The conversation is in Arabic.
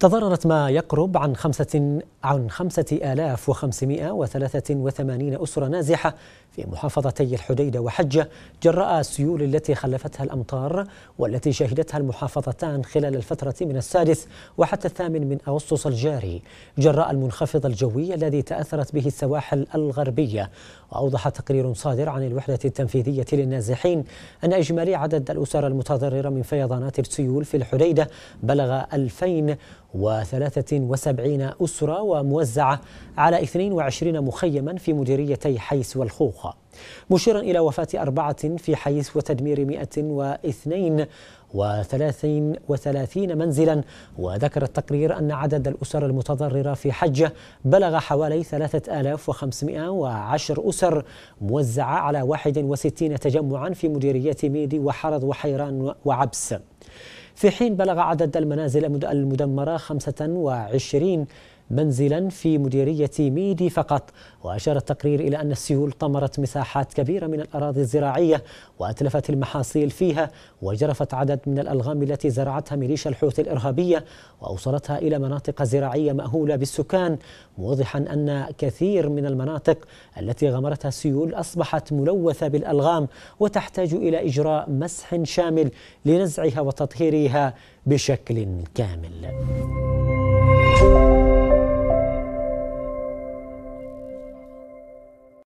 تضررت ما يقرب عن خمسة عن خمسة آلاف وخمسمائة وثلاثة وثمانين أسرة نازحة في محافظتي الحديدة وحجة جراء السيول التي خلفتها الأمطار والتي شهدتها المحافظتان خلال الفترة من السادس وحتى الثامن من أغسطس الجاري جراء المنخفض الجوي الذي تأثرت به السواحل الغربية وأوضح تقرير صادر عن الوحدة التنفيذية للنازحين أن إجمالي عدد الأسر المتضررة من فيضانات السيول في الحديدة بلغ 2000 و73 أسرة وموزعة على 22 مخيما في مديريتي حيس والخوخة مشيرا إلى وفاة أربعة في حيس وتدمير 102 وثلاثين وثلاثين منزلا وذكر التقرير أن عدد الأسر المتضررة في حجة بلغ حوالي 3510 أسر موزعة على 61 تجمعا في مديريات ميدي وحرض وحيران وعبس في حين بلغ عدد المنازل المدمرة 25 منزلا في مديرية ميدي فقط وأشار التقرير إلى أن السيول طمرت مساحات كبيرة من الأراضي الزراعية وأتلفت المحاصيل فيها وجرفت عدد من الألغام التي زرعتها ميليشيا الحوثي الإرهابية وأوصلتها إلى مناطق زراعية مأهولة بالسكان موضحا أن كثير من المناطق التي غمرتها السيول أصبحت ملوثة بالألغام وتحتاج إلى إجراء مسح شامل لنزعها وتطهيرها بشكل كامل